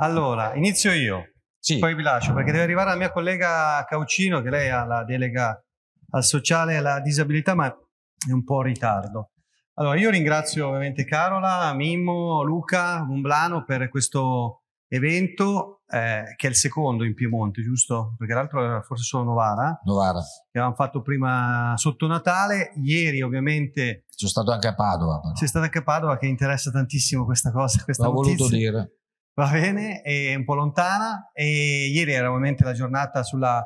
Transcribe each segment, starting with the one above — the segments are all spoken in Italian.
Allora, inizio io, sì. poi vi lascio perché deve arrivare la mia collega Caucino che lei ha la delega al sociale e alla disabilità ma è un po' in ritardo. Allora, io ringrazio ovviamente Carola, Mimmo, Luca, Umblano per questo evento eh, che è il secondo in Piemonte, giusto? Perché l'altro era forse solo Novara. Novara. Che avevamo fatto prima sotto Natale. Ieri ovviamente... Sono stato anche a Padova. Però. Sei stato anche a Padova che interessa tantissimo questa cosa. Questa L'ho notizia. voluto dire va bene, è un po' lontana e ieri era ovviamente la giornata sulla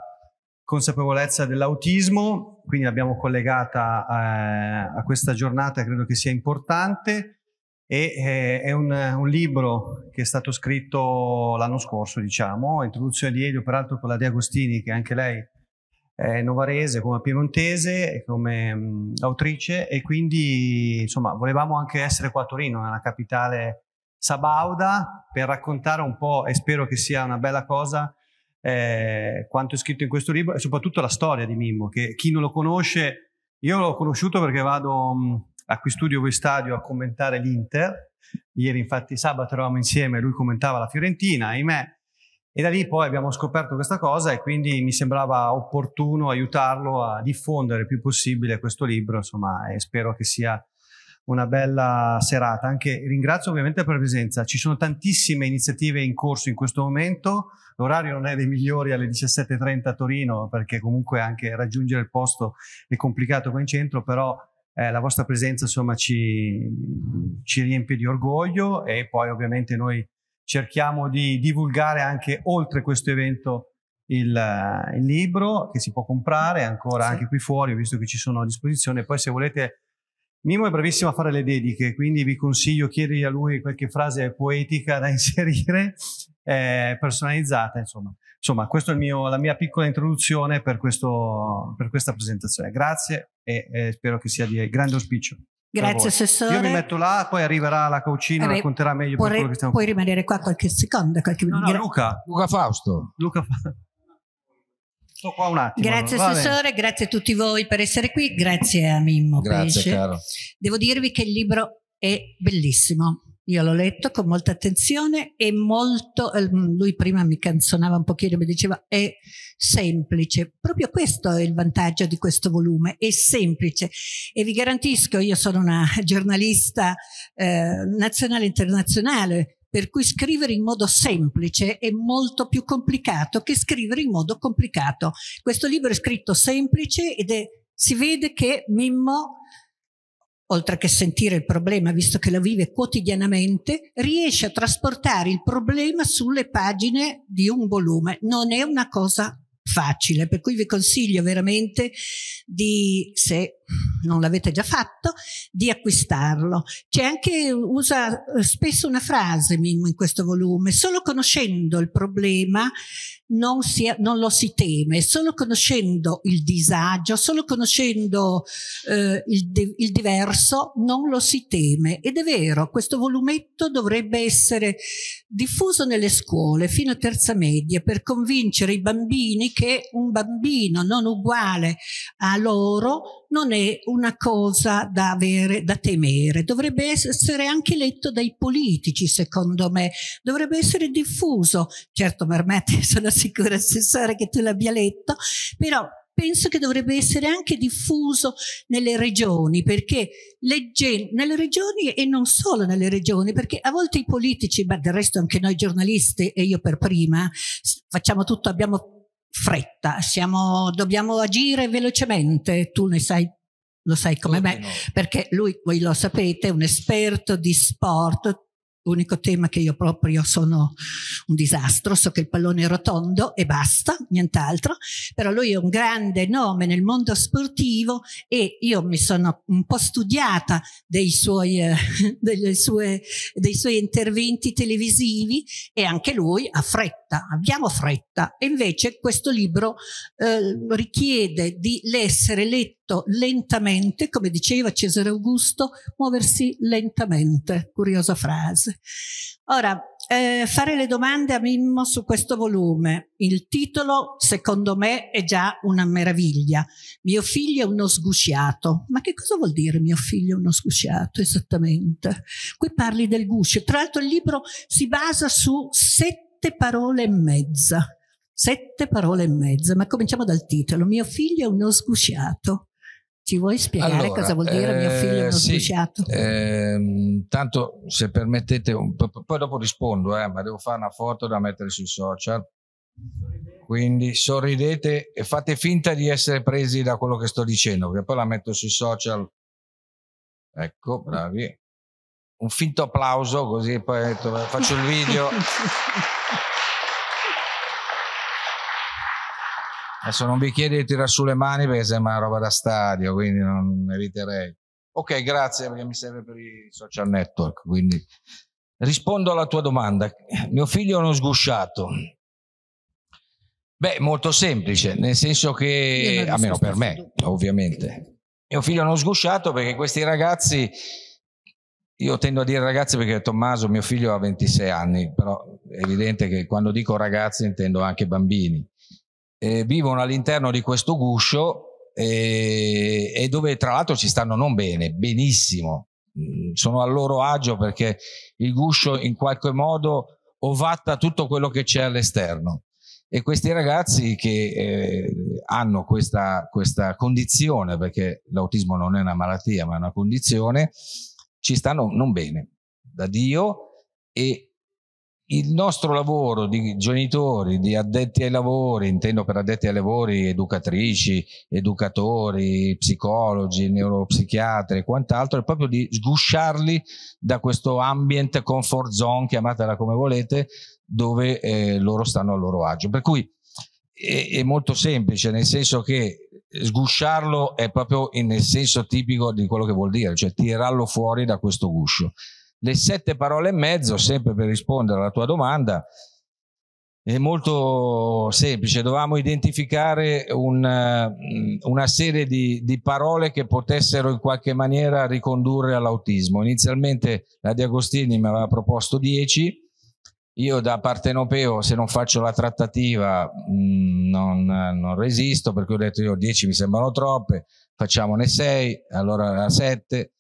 consapevolezza dell'autismo, quindi l'abbiamo collegata a, eh, a questa giornata, credo che sia importante e eh, è un, un, libro che è stato scritto l'anno scorso, diciamo, Introduzione di Elio, peraltro con la De Agostini, che anche lei è novarese come piemontese, come mh, mm, autrice e quindi insomma volevamo anche essere qua a Torino, nella capitale Sabauda per raccontare un po', e spero che sia una bella cosa, eh, quanto è scritto in questo libro e soprattutto la storia di Mimmo, che chi non lo conosce, io l'ho conosciuto perché vado mm, a qui studio voi stadio a commentare l'Inter, ieri infatti sabato eravamo insieme, lui commentava la Fiorentina, ahimè, e da lì poi abbiamo scoperto questa cosa e quindi mi sembrava opportuno aiutarlo a diffondere il più possibile questo libro, insomma, e spero che sia una bella serata. Anche ringrazio ovviamente per la presenza. Ci sono tantissime iniziative in corso in questo momento. L'orario non è dei migliori alle 17.30 a Torino, perché comunque anche raggiungere il posto è complicato qua in centro, però eh, la vostra presenza insomma ci, ci riempie di orgoglio e poi ovviamente noi cerchiamo di divulgare anche oltre questo evento il, il libro che si può comprare ancora sì. anche qui fuori, visto che ci sono a disposizione. Poi se volete Mimo è bravissimo a fare le dediche, quindi vi consiglio chiedi a lui qualche frase poetica da inserire, eh, personalizzata, insomma. Insomma, questa è mio, la mia piccola introduzione per, questo, per questa presentazione. Grazie e eh, spero che sia di grande auspicio. Grazie Assessore. Io mi metto là, poi arriverà la Caucino, Arri- racconterà meglio vorrei, quello che stiamo facendo. Puoi rimanere qua qualche secondo, qualche no, no, Luca. Luca Fausto. Luca Fausto. Sto qua un attimo. Grazie Assessore, grazie a tutti voi per essere qui, grazie a Mimmo grazie, Pesce. Caro. Devo dirvi che il libro è bellissimo. Io l'ho letto con molta attenzione e molto, ehm, lui prima mi canzonava un pochino, mi diceva è semplice. Proprio questo è il vantaggio di questo volume, è semplice. E vi garantisco, io sono una giornalista eh, nazionale e internazionale, per cui scrivere in modo semplice è molto più complicato che scrivere in modo complicato. Questo libro è scritto semplice ed è, si vede che Mimmo oltre che sentire il problema, visto che lo vive quotidianamente, riesce a trasportare il problema sulle pagine di un volume. Non è una cosa facile, per cui vi consiglio veramente di, se non l'avete già fatto, di acquistarlo. C'è anche, usa eh, spesso una frase Mimmo in questo volume, solo conoscendo il problema non, si, non lo si teme, solo conoscendo il disagio, solo conoscendo eh, il, il diverso non lo si teme. Ed è vero, questo volumetto dovrebbe essere diffuso nelle scuole fino a terza media per convincere i bambini che un bambino non uguale a loro non è una cosa da avere, da temere. Dovrebbe essere anche letto dai politici, secondo me. Dovrebbe essere diffuso. Certo, Marmetti, sono sicura, Assessore, che tu l'abbia letto, però penso che dovrebbe essere anche diffuso nelle regioni, perché legge, nelle regioni e non solo nelle regioni, perché a volte i politici, ma del resto anche noi giornalisti e io per prima, facciamo tutto, abbiamo fretta, siamo, dobbiamo agire velocemente, tu ne sai lo sai come me, no. perché lui, voi lo sapete, è un esperto di sport, L'unico tema che io proprio sono un disastro, so che il pallone è rotondo e basta, nient'altro, però lui è un grande nome nel mondo sportivo e io mi sono un po' studiata dei suoi, eh, sue, dei suoi interventi televisivi e anche lui ha fretta, abbiamo fretta. E invece questo libro eh, richiede di l'essere letto fatto lentamente, come diceva Cesare Augusto, muoversi lentamente, curiosa frase. Ora, eh, fare le domande a Mimmo su questo volume. Il titolo, secondo me, è già una meraviglia. Mio figlio è uno sgusciato. Ma che cosa vuol dire mio figlio è uno sgusciato esattamente? Qui parli del guscio. Tra l'altro il libro si basa su sette parole e mezza. Sette parole e mezza, ma cominciamo dal titolo. Mio figlio è uno sgusciato. Ci vuoi spiegare allora, cosa vuol dire mio figlio è eh, sì, sbusciato? Ehm, tanto se permettete, un, poi dopo rispondo, eh, ma devo fare una foto da mettere sui social. Quindi sorridete e fate finta di essere presi da quello che sto dicendo, che poi la metto sui social. Ecco, bravi. Un finto applauso, così poi eh, faccio il video. Adesso non vi chiedo di tirare su le mani perché sembra una roba da stadio, quindi non eviterei. Ok, grazie perché mi serve per i social network. Quindi rispondo alla tua domanda. Mio figlio è uno sgusciato. Beh, molto semplice, nel senso che, almeno per me, ovviamente. Mio figlio è uno sgusciato perché questi ragazzi, io tendo a dire ragazzi perché Tommaso, mio figlio ha 26 anni, però è evidente che quando dico ragazzi intendo anche bambini eh, vivono all'interno di questo guscio eh, e dove tra l'altro ci stanno non bene, benissimo, mm, sono al loro agio perché il guscio in qualche modo ovatta tutto quello che c'è all'esterno. E questi ragazzi che eh, hanno questa, questa, condizione, perché l'autismo non è una malattia ma è una condizione, ci stanno non bene da Dio e il nostro lavoro di genitori, di addetti ai lavori, intendo per addetti ai lavori educatrici, educatori, psicologi, neuropsichiatri e quant'altro, è proprio di sgusciarli da questo ambient comfort zone, chiamatela come volete, dove eh, loro stanno a loro agio. Per cui è, è molto semplice, nel senso che sgusciarlo è proprio nel senso tipico di quello che vuol dire, cioè tirarlo fuori da questo guscio le sette parole e mezzo, sempre per rispondere alla tua domanda, è molto semplice. Dovevamo identificare una, eh, una serie di, di, parole che potessero in qualche maniera ricondurre all'autismo. Inizialmente la Di Agostini mi aveva proposto 10. Io da partenopeo, se non faccio la trattativa, mm, non, non, resisto, perché ho detto io 10 mi sembrano troppe, facciamone 6, allora 7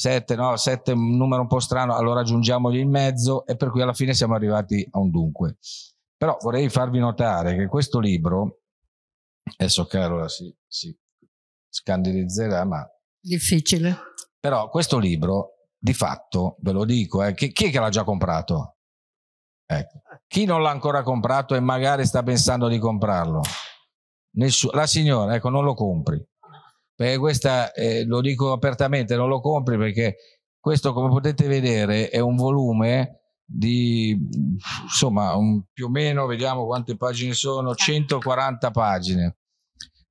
7, no? 7 un numero un po' strano, allora aggiungiamogli in mezzo e per cui alla fine siamo arrivati a un dunque. Però vorrei farvi notare che questo libro, adesso Carola si, si scandalizzerà, ma... Difficile. Però questo libro, di fatto, ve lo dico, eh, chi, chi è che l'ha già comprato? Ecco. Chi non l'ha ancora comprato e magari sta pensando di comprarlo? Nessu- la signora, ecco, non lo compri perché questa, eh, lo dico apertamente, non lo compri perché questo come potete vedere è un volume di insomma un, più o meno vediamo quante pagine sono 140 esatto. pagine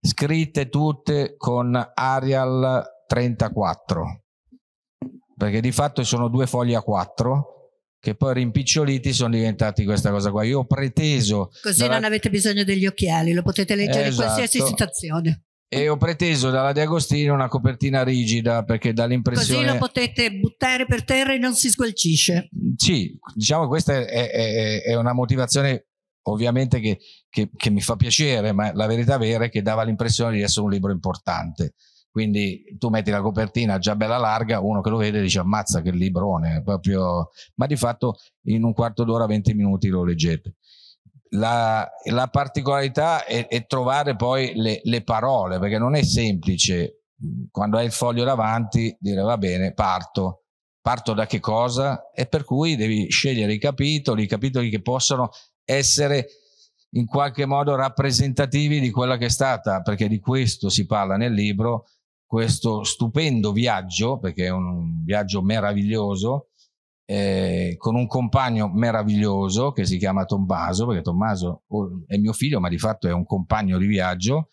scritte tutte con Arial 34 perché di fatto sono due fogli a 4 che poi rimpiccioliti sono diventati questa cosa qua io ho preteso così dalla... non avete bisogno degli occhiali lo potete leggere esatto. in qualsiasi esatto. situazione e ho preteso dalla De Agostino una copertina rigida perché dà l'impressione così lo potete buttare per terra e non si sgualcisce sì, diciamo che questa è, è, è una motivazione ovviamente che, che, che, mi fa piacere ma la verità vera è che dava l'impressione di essere un libro importante quindi tu metti la copertina già bella larga uno che lo vede dice ammazza che librone proprio... ma di fatto in un quarto d'ora venti minuti lo leggete la, la particolarità è, è, trovare poi le, le parole, perché non è semplice mm, quando hai il foglio davanti dire va bene, parto parto da che cosa e per cui devi scegliere i capitoli, i capitoli che possono essere in qualche modo rappresentativi di quella che è stata, perché di questo si parla nel libro, questo stupendo viaggio, perché è un viaggio meraviglioso, eh, con un compagno meraviglioso che si chiama Tommaso, perché Tommaso oh, è mio figlio, ma di fatto è un compagno di viaggio,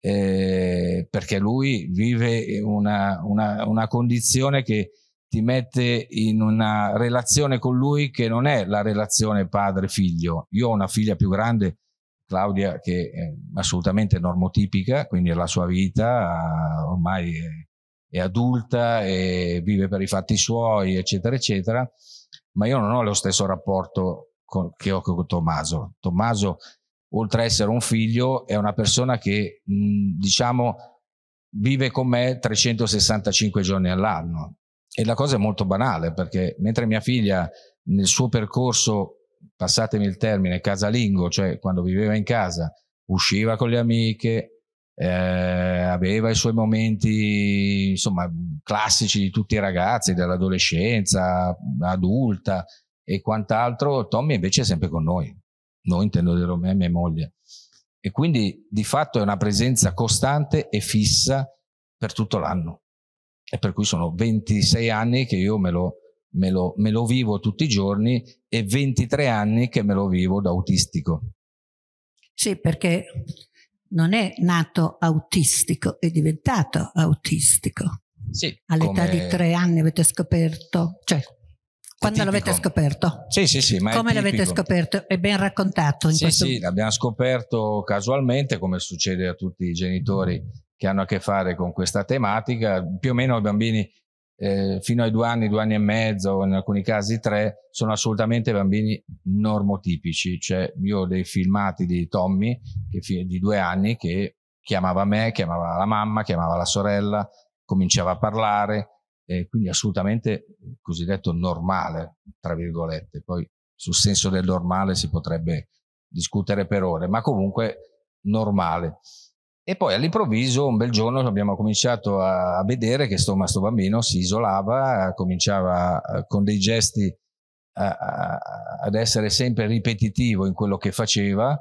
eh, perché lui vive una, una, una, condizione che ti mette in una relazione con lui che non è la relazione padre-figlio. Io ho una figlia più grande, Claudia, che è assolutamente normotipica, quindi la sua vita ormai... È, eh, è adulta e vive per i fatti suoi, eccetera, eccetera, ma io non ho lo stesso rapporto con, che ho con Tommaso. Tommaso, oltre a essere un figlio, è una persona che, mh, diciamo, vive con me 365 giorni all'anno. E la cosa è molto banale, perché mentre mia figlia nel suo percorso, passatemi il termine, casalingo, cioè quando viveva in casa, usciva con le amiche, eh, aveva i suoi momenti insomma classici di tutti i ragazzi dell'adolescenza adulta e quant'altro Tommy invece è sempre con noi noi intendo dire me e mia moglie e quindi di fatto è una presenza costante e fissa per tutto l'anno e per cui sono 26 anni che io me lo, me lo, me lo vivo tutti i giorni e 23 anni che me lo vivo da autistico sì perché non è nato autistico, è diventato autistico. Sì, All'età come... di tre anni avete scoperto, cioè quando l'avete scoperto? Sì, sì, sì. come l'avete scoperto? È ben raccontato. In sì, questo... sì, l'abbiamo scoperto casualmente, come succede a tutti i genitori che hanno a che fare con questa tematica. Più o meno i bambini eh, fino ai due anni, due anni e mezzo, in alcuni casi tre, sono assolutamente bambini normotipici. Cioè, io ho dei filmati di Tommy che, di due anni che chiamava me, chiamava la mamma, chiamava la sorella, cominciava a parlare, eh, quindi assolutamente cosiddetto normale, tra virgolette. Poi sul senso del normale si potrebbe discutere per ore, ma comunque normale. E poi all'improvviso, un bel giorno, abbiamo cominciato a vedere che sto, sto bambino si isolava, cominciava eh, con dei gesti a, eh, a, eh, ad essere sempre ripetitivo in quello che faceva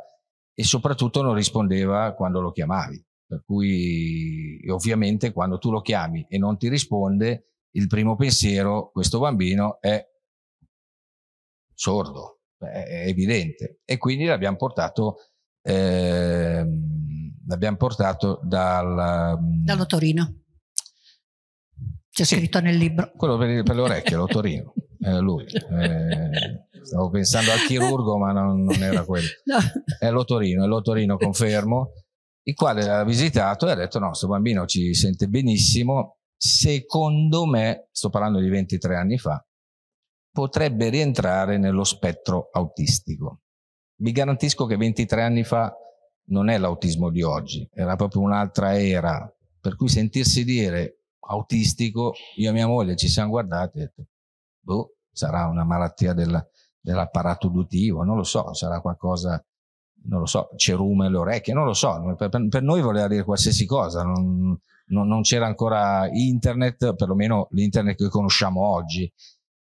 e soprattutto non rispondeva quando lo chiamavi. Per cui ovviamente quando tu lo chiami e non ti risponde, il primo pensiero, questo bambino è sordo, è evidente. E quindi l'abbiamo portato... Eh, l'abbiamo portato dal... Ehm, Dall'Otorino. C'è sì, scritto nel libro. Quello per, per le orecchie, l'Otorino. Eh, lui. Eh, stavo pensando al chirurgo, ma non, non era quello. No. È l'Otorino, è l'Otorino, confermo, il quale l'ha visitato e ha detto: No, questo bambino ci sente benissimo. Secondo me, sto parlando di 23 anni fa, potrebbe rientrare nello spettro autistico. Vi garantisco che 23 anni fa non è l'autismo di oggi, era proprio un'altra era, per cui sentirsi dire autistico, io e mia moglie ci siamo guardati e detto, boh, sarà una malattia della, dell'apparato uditivo, non lo so, sarà qualcosa, non lo so, cerume alle orecchie, non lo so, per, per noi voleva dire qualsiasi cosa, non, non, non c'era ancora internet, perlomeno l'internet che conosciamo oggi,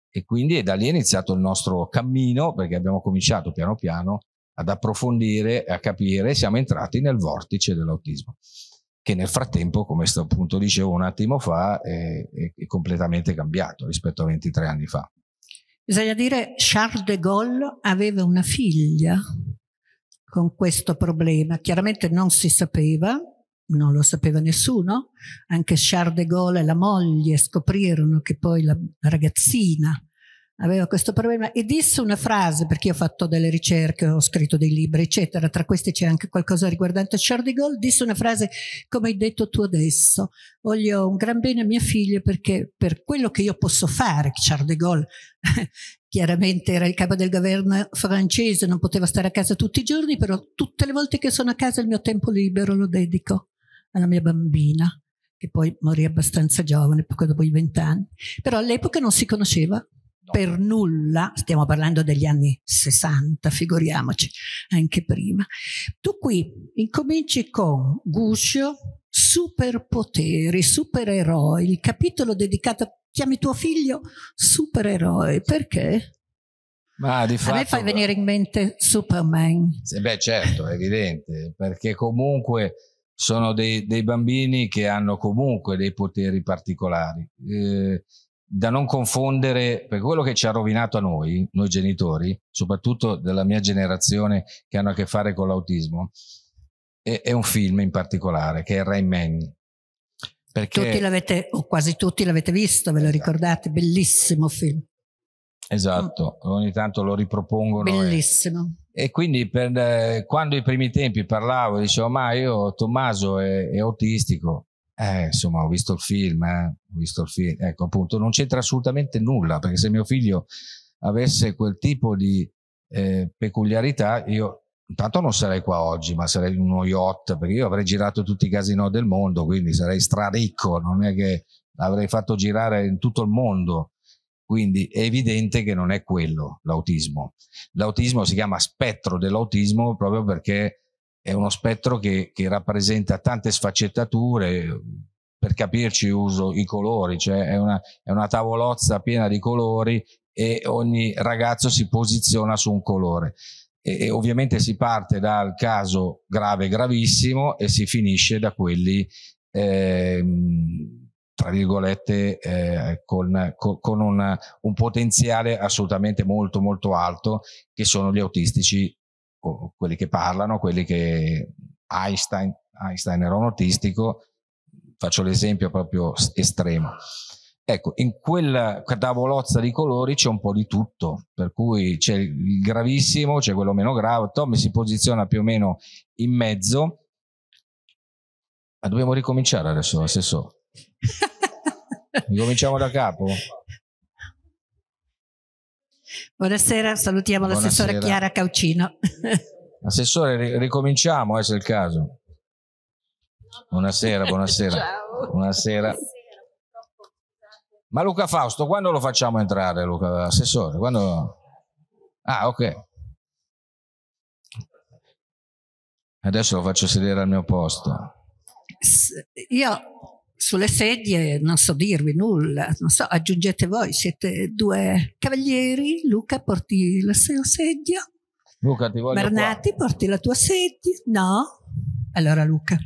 e quindi da lì è iniziato il nostro cammino perché abbiamo cominciato piano piano ad approfondire e a capire, siamo entrati nel vortice dell'autismo, che nel frattempo, come appunto dicevo un attimo fa, è, è completamente cambiato rispetto a 23 anni fa. Bisogna dire Charles de Gaulle aveva una figlia con questo problema, chiaramente non si sapeva, non lo sapeva nessuno, anche Charles de Gaulle e la moglie scoprirono che poi la ragazzina aveva questo problema e disse una frase, perché io ho fatto delle ricerche, ho scritto dei libri, eccetera, tra questi c'è anche qualcosa riguardante Charles de Gaulle, disse una frase come hai detto tu adesso, voglio un gran bene a mia figlia perché per quello che io posso fare, Charles de Gaulle chiaramente era il capo del governo francese, non poteva stare a casa tutti i giorni, però tutte le volte che sono a casa il mio tempo libero lo dedico alla mia bambina che poi morì abbastanza giovane, poco dopo i vent'anni. Però all'epoca non si conosceva per nulla, stiamo parlando degli anni 60, figuriamoci, anche prima. Tu qui incominci con Guscio, superpoteri, supereroi, il capitolo dedicato, chiami tuo figlio supereroe, perché? Ma di fatto, A me fai venire in mente Superman. Sì, beh certo, è evidente, perché comunque sono dei, dei, bambini che hanno comunque dei poteri particolari. Eh, da non confondere, perché quello che ci ha rovinato a noi, noi genitori, soprattutto della mia generazione che hanno a che fare con l'autismo, è, è un film in particolare, che è Rain Man. Perché... Tutti l'avete, o quasi tutti l'avete visto, ve lo esatto. ricordate? Bellissimo film. Esatto, ogni tanto lo ripropongono. Eh. Bellissimo. E, e quindi per, eh, quando i primi tempi parlavo, dicevo, ma io Tommaso è, è autistico, eh, insomma, ho visto il film, eh, ho visto il film. Ecco, appunto, non c'entra assolutamente nulla, perché se mio figlio avesse quel tipo di eh, peculiarità, io intanto non sarei qua oggi, ma sarei in uno yacht, perché io avrei girato tutti i casinò del mondo, quindi sarei straricco, non è che avrei fatto girare in tutto il mondo. Quindi è evidente che non è quello l'autismo. L'autismo si chiama spettro dell'autismo proprio perché è uno spettro che, che rappresenta tante sfaccettature, per capirci uso i colori, cioè è una, è una, tavolozza piena di colori e ogni ragazzo si posiziona su un colore. E, e ovviamente si parte dal caso grave, gravissimo e si finisce da quelli, eh, tra virgolette, eh, con, con, con un, un potenziale assolutamente molto molto alto, che sono gli autistici quelli che parlano, quelli che Einstein, Einstein era un autistico, faccio l'esempio proprio estremo. Ecco, in quella tavolozza di colori c'è un po' di tutto, per cui c'è il gravissimo, c'è quello meno grave, Tommy si posiziona più o meno in mezzo. Ma dobbiamo ricominciare adesso, lo stesso. Ricominciamo da capo? Buonasera, salutiamo l'assessore Chiara Caucino. Assessore, ricominciamo, eh, se è il caso. Buonasera, buonasera. Ciao. Buonasera. Ma Luca Fausto, quando lo facciamo entrare, Luca? Assessore, quando... Ah, ok. Adesso lo faccio sedere al mio posto. Io sulle sedie non so dirvi nulla, non so, aggiungete voi, siete due cavalieri, Luca porti la sua sedia, Luca, ti Bernati qua. porti la tua sedia, no? Allora Luca.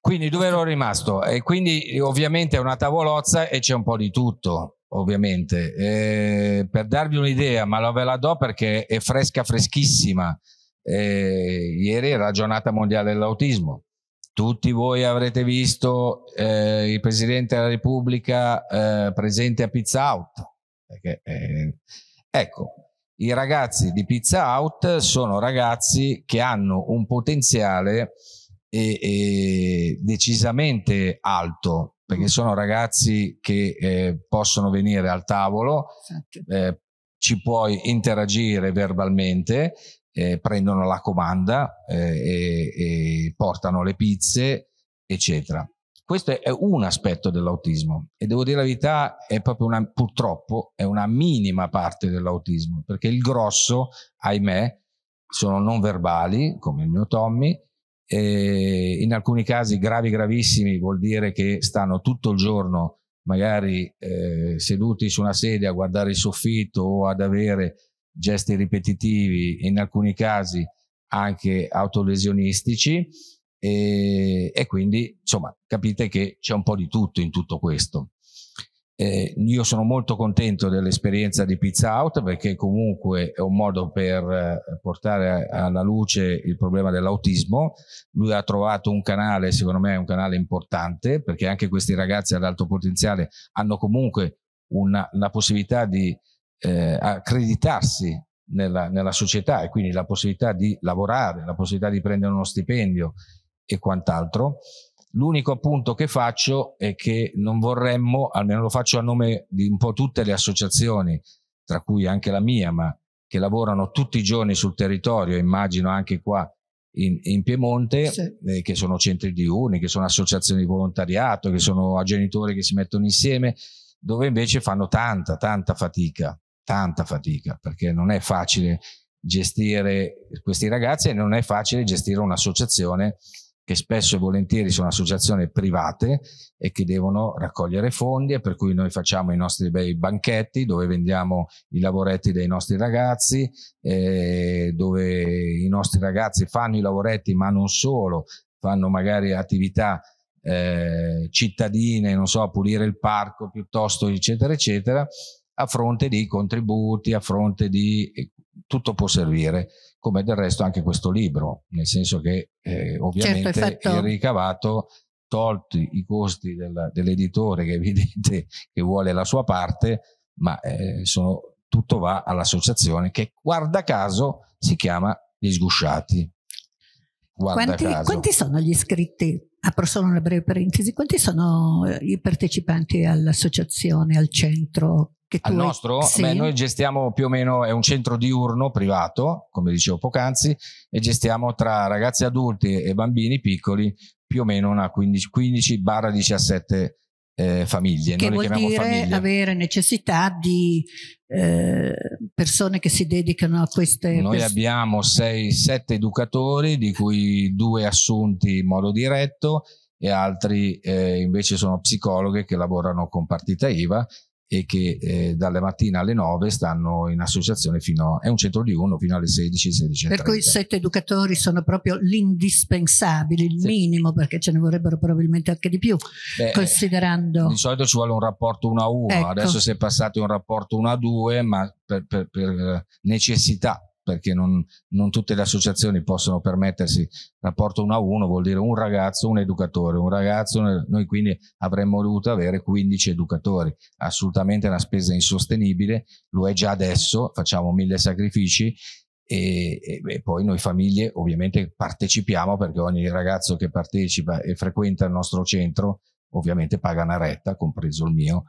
Quindi dove ero rimasto? E quindi ovviamente è una tavolozza e c'è un po' di tutto, ovviamente. E per darvi un'idea, ma ve la do perché è fresca, freschissima. E ieri è la giornata mondiale dell'autismo tutti voi avrete visto eh, il Presidente della Repubblica eh, presente a Pizza Out. Perché, eh, ecco, i ragazzi di Pizza Out sono ragazzi che hanno un potenziale e, e decisamente alto, perché mm. sono ragazzi che eh, possono venire al tavolo, esatto. eh, ci puoi interagire verbalmente eh, prendono la comanda eh, e, e portano le pizze, eccetera. Questo è un aspetto dell'autismo e devo dire la verità, è proprio una, purtroppo è una minima parte dell'autismo, perché il grosso, ahimè, sono non verbali, come il mio Tommy, in alcuni casi gravi gravissimi vuol dire che stanno tutto il giorno magari eh, seduti su una sedia a guardare il soffitto o ad avere gesti ripetitivi, in alcuni casi anche autolesionistici e, e quindi insomma capite che c'è un po' di tutto in tutto questo. Eh, io sono molto contento dell'esperienza di Pizza Out perché comunque è un modo per eh, portare alla luce il problema dell'autismo. Lui ha trovato un canale, secondo me è un canale importante perché anche questi ragazzi ad alto potenziale hanno comunque una, una possibilità di eh, accreditarsi nella, nella, società e quindi la possibilità di lavorare, la possibilità di prendere uno stipendio e quant'altro. L'unico appunto che faccio è che non vorremmo, almeno lo faccio a nome di un po' tutte le associazioni, tra cui anche la mia, ma che lavorano tutti i giorni sul territorio, immagino anche qua in, in Piemonte, sì. eh, che sono centri di uni, che sono associazioni di volontariato, che sono genitori che si mettono insieme, dove invece fanno tanta, tanta fatica tanta fatica perché non è facile gestire questi ragazzi e non è facile gestire un'associazione che spesso e volentieri sono associazioni private e che devono raccogliere fondi e per cui noi facciamo i nostri bei banchetti dove vendiamo i lavoretti dei nostri ragazzi, eh, dove i nostri ragazzi fanno i lavoretti ma non solo, fanno magari attività eh, cittadine, non so, pulire il parco piuttosto eccetera eccetera a fronte di contributi, a fronte di tutto può servire, come del resto anche questo libro, nel senso che eh, certo, ovviamente certo, il ricavato, tolti i costi della, dell'editore che è evidente che vuole la sua parte, ma eh, sono, tutto va all'associazione che guarda caso si chiama Gli Sgusciati. Quanti, quanti, sono gli iscritti? Apro solo una breve parentesi, quanti sono eh, i partecipanti all'associazione, al centro? Che Al nostro? Hai... Sì. Beh, noi gestiamo più o meno, è un centro diurno privato, come dicevo poc'anzi, e gestiamo tra ragazzi adulti e bambini piccoli più o meno una 15-17 eh, famiglie. Che vuol dire famiglie. avere necessità di eh, persone che si dedicano a queste... Noi abbiamo 6-7 educatori, di cui due assunti in modo diretto e altri eh, invece sono psicologhe che lavorano con partita IVA e che eh, dalle mattine alle 9 stanno in associazione fino a, è un centro di uno fino alle 16 16 per cui i sette educatori sono proprio l'indispensabile il sì. minimo perché ce ne vorrebbero probabilmente anche di più Beh, considerando di solito ci vuole un rapporto 1 a 1 ecco. adesso si è passati un rapporto 1 a 2 ma per, per, per eh, necessità perché non, non, tutte le associazioni possono permettersi rapporto uno a uno, vuol dire un ragazzo, un educatore, un ragazzo, noi quindi avremmo dovuto avere 15 educatori, assolutamente una spesa insostenibile, lo è già adesso, facciamo mille sacrifici e, e, e poi noi famiglie ovviamente partecipiamo perché ogni ragazzo che partecipa e frequenta il nostro centro ovviamente paga una retta, compreso il mio,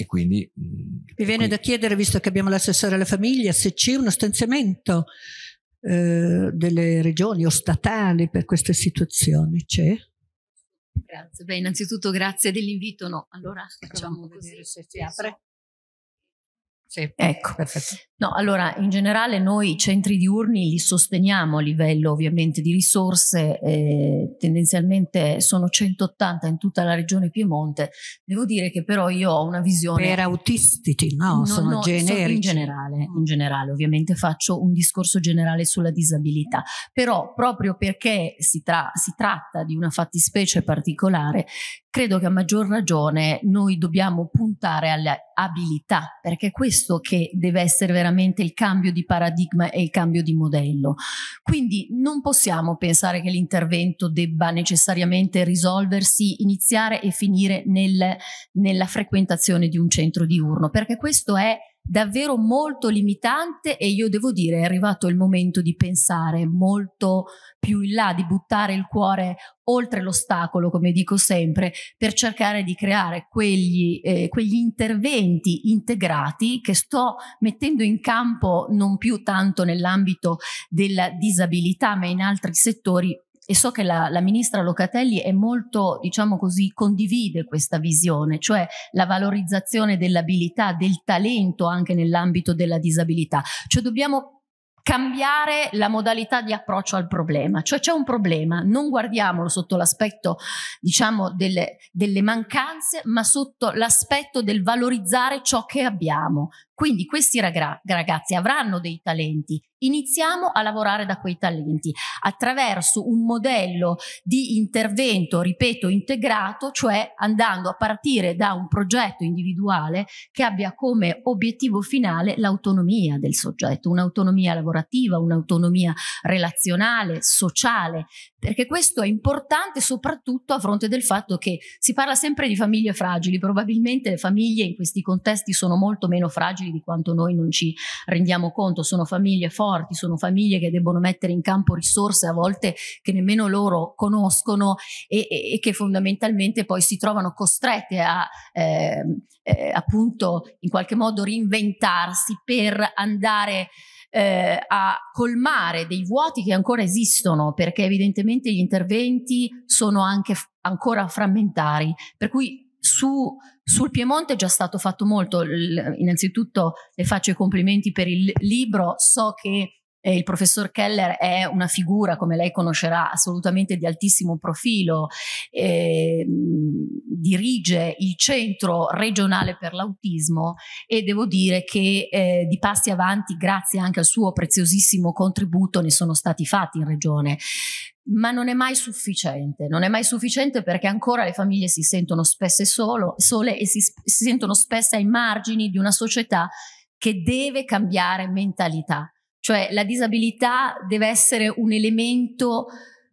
e quindi... Mm, Mi viene qui... da chiedere, visto che abbiamo l'assessore alla famiglia, se c'è uno stanziamento eh, delle regioni o statali per queste situazioni, c'è? Grazie. Beh, innanzitutto grazie dell'invito. No, allora facciamo vedere se si apre. Sì, ecco. Perfetto. No, allora in generale noi centri diurni li sosteniamo a livello ovviamente di risorse, eh, tendenzialmente sono 180 in tutta la regione Piemonte. Devo dire che però io ho una visione. Per autistici, no, no sono no, generici. In generale, in mm. generale, ovviamente faccio un discorso generale sulla disabilità, però proprio perché si, tra si tratta di una fattispecie particolare, credo che a maggior ragione noi dobbiamo puntare alle abilità, perché è questo che deve essere veramente il cambio di paradigma e il cambio di modello. Quindi non possiamo pensare che l'intervento debba necessariamente risolversi, iniziare e finire nel, nella frequentazione di un centro diurno, perché questo è davvero molto limitante e io devo dire è arrivato il momento di pensare molto più in là, di buttare il cuore oltre l'ostacolo, come dico sempre, per cercare di creare quegli, eh, quegli, interventi integrati che sto mettendo in campo non più tanto nell'ambito della disabilità, ma in altri settori e so che la, la, ministra Locatelli è molto, diciamo così, condivide questa visione, cioè la valorizzazione dell'abilità, del talento anche nell'ambito della disabilità. Cioè dobbiamo cambiare la modalità di approccio al problema, cioè c'è un problema, non guardiamolo sotto l'aspetto, diciamo, delle, delle mancanze, ma sotto l'aspetto del valorizzare ciò che abbiamo, quindi questi ragazzi avranno dei talenti, iniziamo a lavorare da quei talenti attraverso un modello di intervento, ripeto, integrato, cioè andando a partire da un progetto individuale che abbia come obiettivo finale l'autonomia del soggetto, un'autonomia lavorativa, un'autonomia relazionale, sociale, perché questo è importante soprattutto a fronte del fatto che si parla sempre di famiglie fragili, probabilmente le famiglie in questi contesti sono molto meno fragili di quanto noi non ci rendiamo conto, sono famiglie forti, sono famiglie che debbono mettere in campo risorse a volte che nemmeno loro conoscono e, e, e che fondamentalmente poi si trovano costrette a eh, eh, appunto in qualche modo reinventarsi per andare eh, a colmare dei vuoti che ancora esistono, perché evidentemente gli interventi sono anche ancora frammentari. Per cui su, sul Piemonte è già stato fatto molto. L innanzitutto le faccio i complimenti per il libro. So che il professor Keller è una figura, come lei conoscerà, assolutamente di altissimo profilo, eh, dirige il centro regionale per l'autismo e devo dire che eh, di passi avanti, grazie anche al suo preziosissimo contributo, ne sono stati fatti in regione ma non è mai sufficiente, non è mai sufficiente perché ancora le famiglie si sentono spesse solo, sole e si, si sentono spesse ai margini di una società che deve cambiare mentalità. Cioè la disabilità deve essere un elemento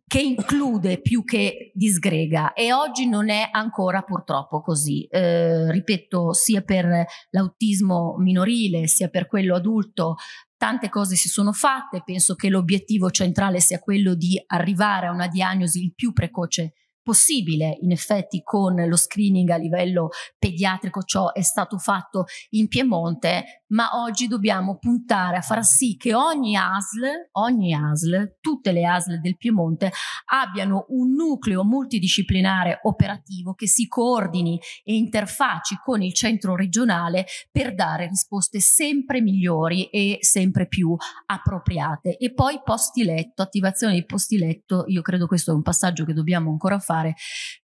che include più che disgrega e oggi non è ancora purtroppo così. Eh, ripeto, sia per l'autismo minorile sia per quello adulto, tante cose si sono fatte, penso che l'obiettivo centrale sia quello di arrivare a una diagnosi il più precoce possibile possibile in effetti con lo screening a livello pediatrico, ciò è stato fatto in Piemonte, ma oggi dobbiamo puntare a far sì che ogni ASL, ogni ASL, tutte le ASL del Piemonte abbiano un nucleo multidisciplinare operativo che si coordini e interfacci con il centro regionale per dare risposte sempre migliori e sempre più appropriate. E poi posti letto, attivazione dei posti letto, io credo questo è un passaggio che dobbiamo ancora fare fare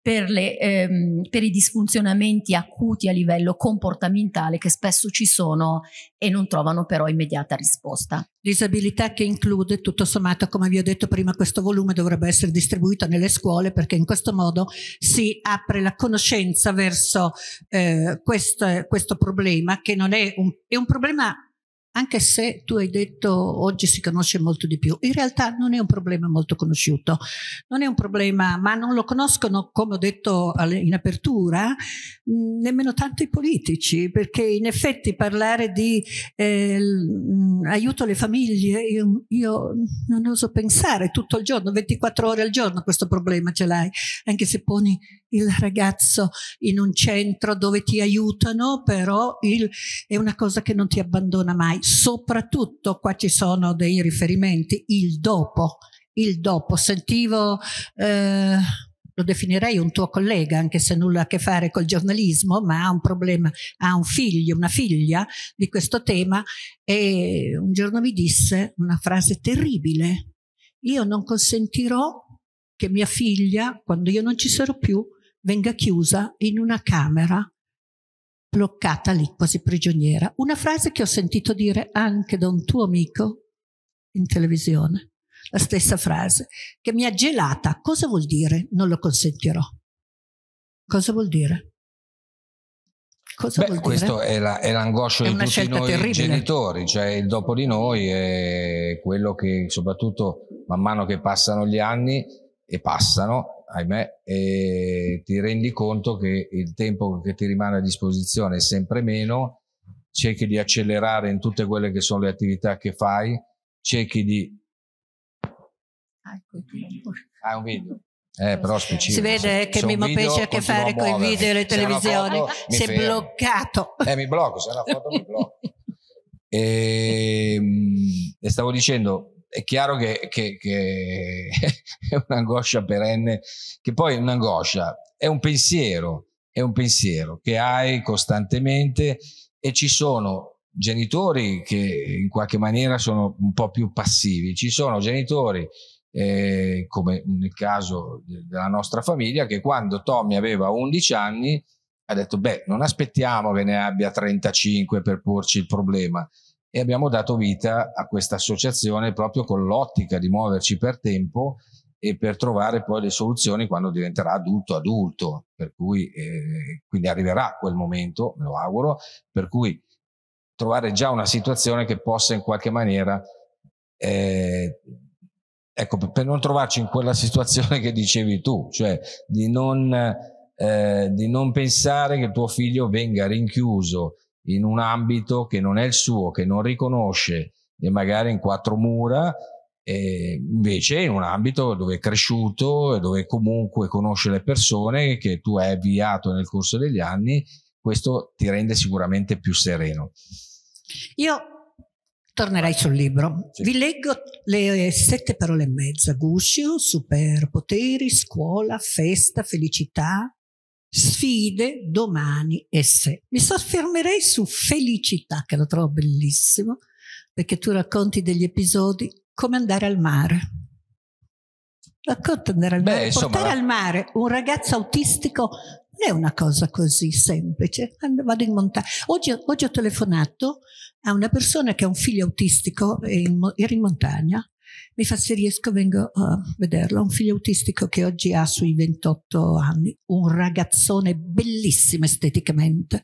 per, le, ehm, per, i disfunzionamenti acuti a livello comportamentale che spesso ci sono e non trovano però immediata risposta. Disabilità che include tutto sommato, come vi ho detto prima, questo volume dovrebbe essere distribuito nelle scuole perché in questo modo si apre la conoscenza verso eh, questo, eh, questo problema che non è un, è un problema anche se tu hai detto oggi si conosce molto di più, in realtà non è un problema molto conosciuto, non è un problema, ma non lo conoscono, come ho detto in apertura, mm, nemmeno tanto i politici, perché in effetti parlare di eh, mm, aiuto alle famiglie, io, io non oso pensare tutto il giorno, 24 ore al giorno questo problema ce l'hai, anche se poni il ragazzo in un centro dove ti aiutano, però il, è una cosa che non ti abbandona mai. Soprattutto qua ci sono dei riferimenti, il dopo, il dopo. Sentivo... Eh, lo definirei un tuo collega, anche se nulla a che fare col giornalismo, ma ha un problema, ha un figlio, una figlia di questo tema e un giorno mi disse una frase terribile. Io non consentirò che mia figlia, quando io non ci sarò più, venga chiusa in una camera bloccata lì quasi prigioniera. Una frase che ho sentito dire anche da un tuo amico in televisione, la stessa frase, che mi ha gelata. Cosa vuol dire non lo consentirò? Cosa vuol dire? Cosa Beh, vuol questo dire? è, la, è l'angoscia è di tutti noi terribile. genitori, cioè il dopo di noi è quello che soprattutto man mano che passano gli anni e passano, ahimè, e ti rendi conto che il tempo che ti rimane a disposizione è sempre meno, cerchi di accelerare in tutte quelle che sono le attività che fai, cerchi di... Ah, ecco, ecco, ecco. ah un video. Eh, però specifico. Si vede che Mimmo Pesce ha a che fare con i video e le televisioni, foto, si è bloccato. Eh, mi blocco, se è una foto mi blocco. E, ehm, e, stavo dicendo, è chiaro che, che, che è un'angoscia perenne, che poi è un'angoscia, è un pensiero, è un pensiero che hai costantemente e ci sono genitori che in qualche maniera sono un po' più passivi, ci sono genitori eh, come nel caso della nostra famiglia che quando Tommy aveva 11 anni ha detto beh non aspettiamo che ne abbia 35 per porci il problema e abbiamo dato vita a questa associazione proprio con l'ottica di muoverci per tempo e per trovare poi le soluzioni quando diventerà adulto adulto, per cui eh, quindi arriverà quel momento, me lo auguro, per cui trovare già una situazione che possa in qualche maniera eh, ecco, per non trovarci in quella situazione che dicevi tu, cioè di non, eh, di non pensare che tuo figlio venga rinchiuso in un ambito che non è il suo, che non riconosce e magari in quattro mura, invece in un ambito dove è cresciuto e dove comunque conosce le persone che tu hai avviato nel corso degli anni, questo ti rende sicuramente più sereno. Io tornerai sul libro. Sì. Vi leggo le sette parole e mezza. Guscio, superpoteri, scuola, festa, felicità, sfide domani e se. Mi soffermerei su felicità, che lo trovo bellissimo, perché tu racconti degli episodi come andare al mare. Racconta andare al mare. Insomma, Portare al mare un ragazzo autistico non è una cosa così semplice. Vado in montagna. Oggi, oggi ho telefonato a una persona che ha un figlio autistico, era in montagna, mi fa se riesco vengo a vederlo, un figlio autistico che oggi ha sui 28 anni, un ragazzone bellissimo esteticamente,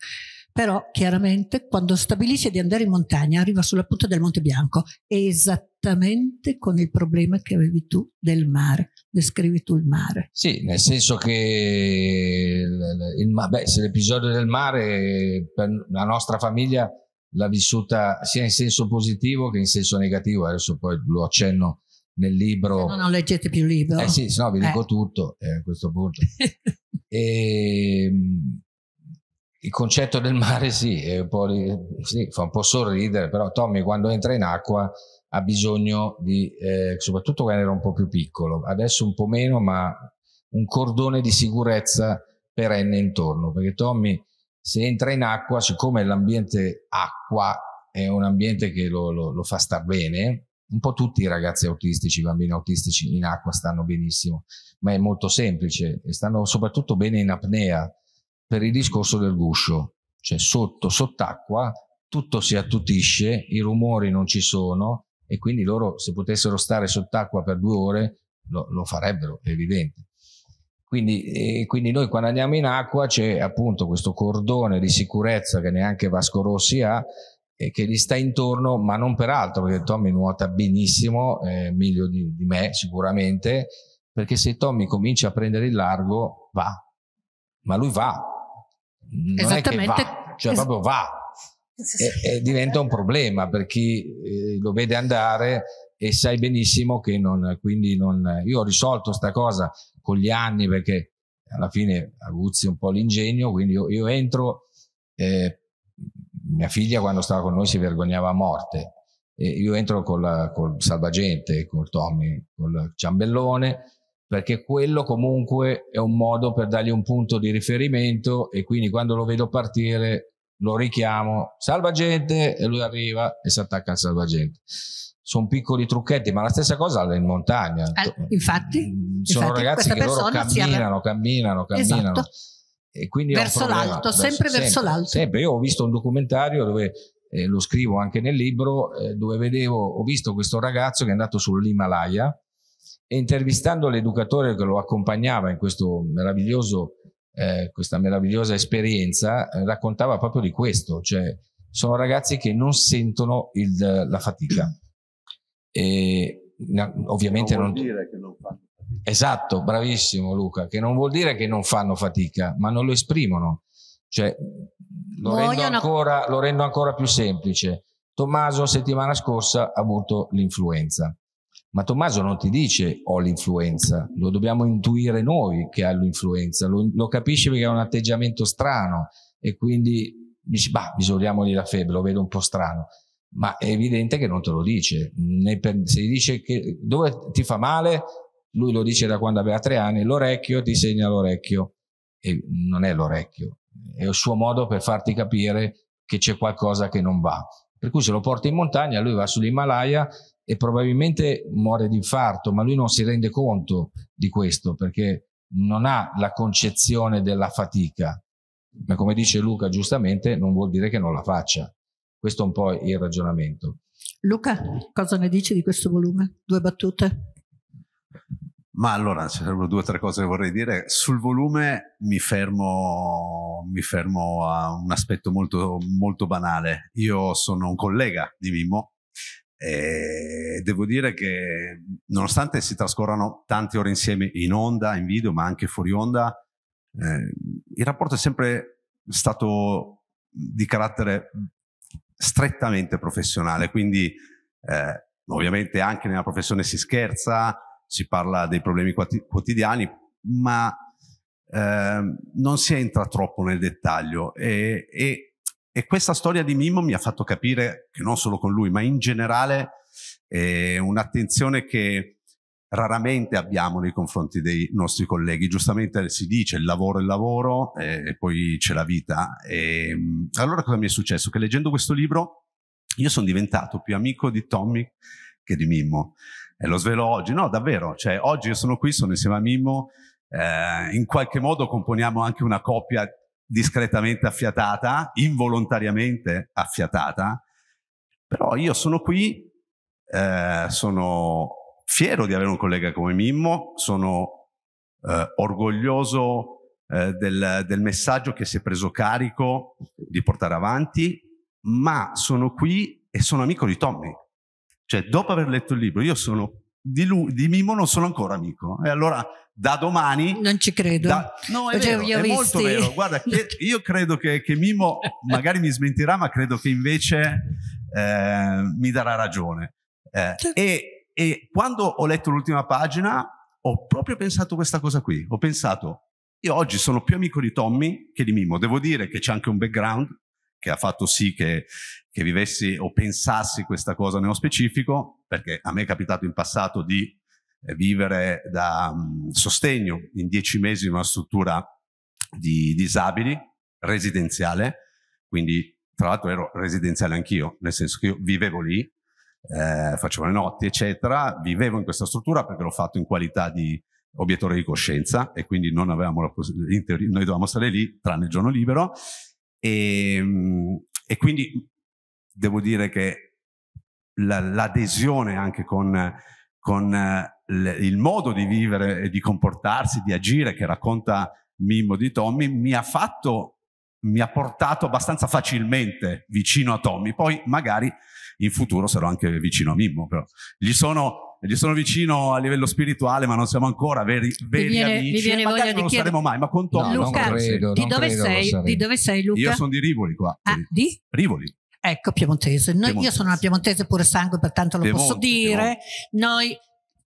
però chiaramente quando stabilisce di andare in montagna arriva sulla punta del Monte Bianco, esattamente con il problema che avevi tu del mare, descrivi tu il mare. Sì, nel senso che il, il, beh, se l'episodio del mare per la nostra famiglia l'ha vissuta sia in senso positivo che in senso negativo, adesso poi lo accenno nel libro. Eh, no, non leggete più il libro. Eh sì, se no vi dico eh. tutto eh, a questo punto. e, ehm, il concetto del mare sì, un sì, fa un po' sorridere, però Tommy quando entra in acqua ha bisogno di, eh, soprattutto quando era un po' più piccolo, adesso un po' meno, ma un cordone di sicurezza perenne intorno, perché Tommy se entra in acqua, siccome l'ambiente acqua è un ambiente che lo, lo, lo fa star bene, un po' tutti i ragazzi autistici, i bambini autistici in acqua stanno benissimo, ma è molto semplice e stanno soprattutto bene in apnea per il discorso del guscio, cioè sotto, sott'acqua tutto si attutisce, i rumori non ci sono e quindi loro se potessero stare sott'acqua per due ore lo, lo farebbero, è evidente. Quindi, eh, quindi, noi quando andiamo in acqua c'è appunto questo cordone di sicurezza che neanche Vasco Rossi ha e che gli sta intorno, ma non per altro, perché Tommy nuota benissimo, eh, meglio di, di, me sicuramente, perché se Tommy comincia a prendere il largo, va. Ma lui va. Non Esattamente. Va, cioè es- proprio va. E, e, diventa un problema per chi eh, lo vede andare e sai benissimo che non, quindi non, io ho risolto questa cosa con gli anni perché alla fine aguzzi un po' l'ingegno, quindi io, io entro, eh, mia figlia quando stava con noi si vergognava a morte, e io entro con il salvagente, col Tommy, col ciambellone, perché quello comunque è un modo per dargli un punto di riferimento e quindi quando lo vedo partire lo richiamo, salvagente, e lui arriva e si attacca al salvagente sono piccoli trucchetti, ma la stessa cosa in montagna. Mm, infatti, mm, sono infatti, ragazzi che loro camminano, camminano, camminano, Esatto. E quindi verso l'alto, sempre verso, verso l'alto. Sempre. Io ho visto un documentario dove, eh, lo scrivo anche nel libro, eh, dove vedevo, ho visto questo ragazzo che è andato sull'Himalaya e intervistando l'educatore che lo accompagnava in eh, questa meravigliosa esperienza, eh, raccontava proprio di questo, cioè sono ragazzi che non sentono il, la fatica eh, ovviamente non, vuol non... dire che non fanno fatica. Esatto, bravissimo Luca, che non vuol dire che non fanno fatica, ma non lo esprimono. Cioè, lo, rendo ancora, lo rendo ancora più semplice. Tommaso settimana scorsa ha avuto l'influenza. Ma Tommaso non ti dice ho l'influenza, lo dobbiamo intuire noi che ha l'influenza, lo, lo capisci perché ha un atteggiamento strano e quindi dici, bah, misuriamogli la febbre, lo vedo un po' strano ma è evidente che non te lo dice. Se gli dice che dove ti fa male, lui lo dice da quando aveva tre anni, l'orecchio ti segna l'orecchio e non è l'orecchio, è il suo modo per farti capire che c'è qualcosa che non va. Per cui se lo porta in montagna, lui va sull'Himalaya e probabilmente muore di infarto, ma lui non si rende conto di questo perché non ha la concezione della fatica. Ma come dice Luca giustamente, non vuol dire che non la faccia. Questo è un po' il ragionamento. Luca, cosa ne dici di questo volume? Due battute? Ma allora, ci sarebbero due o tre cose che vorrei dire. Sul volume mi fermo, mi fermo a un aspetto molto, molto banale. Io sono un collega di Mimmo e devo dire che nonostante si trascorrano tante ore insieme in onda, in video, ma anche fuori onda, eh, il rapporto è sempre stato di carattere strettamente professionale, quindi eh, ovviamente anche nella professione si scherza, si parla dei problemi quotidiani, ma eh, non si entra troppo nel dettaglio e, e, e, questa storia di Mimmo mi ha fatto capire che non solo con lui, ma in generale è un'attenzione che raramente abbiamo nei confronti dei nostri colleghi. Giustamente si dice il lavoro è il lavoro eh, e poi c'è la vita. E, ehm, allora cosa mi è successo? Che leggendo questo libro io sono diventato più amico di Tommy che di Mimmo. E lo svelo oggi, no davvero, cioè oggi io sono qui, sono insieme a Mimmo, eh, in qualche modo componiamo anche una coppia discretamente affiatata, involontariamente affiatata, però io sono qui, eh, sono fiero di avere un collega come Mimmo, sono eh, orgoglioso eh, del, del messaggio che si è preso carico di portare avanti, ma sono qui e sono amico di Tommy. Cioè, dopo aver letto il libro, io sono di, lui, di Mimmo non sono ancora amico. E allora da domani. Non ci credo. Da, no, è, cioè, vero, è molto vero. Guarda, io credo che, che, Mimmo magari mi smentirà, ma credo che invece eh, mi darà ragione. Eh, cioè E e quando ho letto l'ultima pagina ho proprio pensato questa cosa qui. Ho pensato, io oggi sono più amico di Tommy che di Mimmo. Devo dire che c'è anche un background che ha fatto sì che, che vivessi o pensassi questa cosa nello specifico, perché a me è capitato in passato di eh, vivere da um, sostegno in dieci mesi in una struttura di disabili residenziale, quindi tra l'altro ero residenziale anch'io, nel senso che io vivevo lì eh, facevo le notti, eccetera. Vivevo in questa struttura perché l'ho fatto in qualità di obiettore di coscienza e quindi non avevamo la possibilità, noi dovevamo stare lì tranne il giorno libero e, ehm, e quindi devo dire che l'adesione anche con, con eh, il modo di vivere e di comportarsi, di agire che racconta Mimmo di Tommy mi ha fatto mi ha portato abbastanza facilmente vicino a Tommy, poi magari in futuro sarò anche vicino a Mimmo, però gli sono, gli sono vicino a livello spirituale, ma non siamo ancora veri, veri mi viene, amici, mi viene magari non lo chiedere... saremo mai, ma con Tommy no, Luca, credo, di, dove sei, di dove sei Luca? Io sono di Rivoli qua. Ah, di? Rivoli. Ecco, piemontese. Noi, piemontese. Io sono una piemontese pure sangue, pertanto lo Piemonte, posso dire. Piemonte. Noi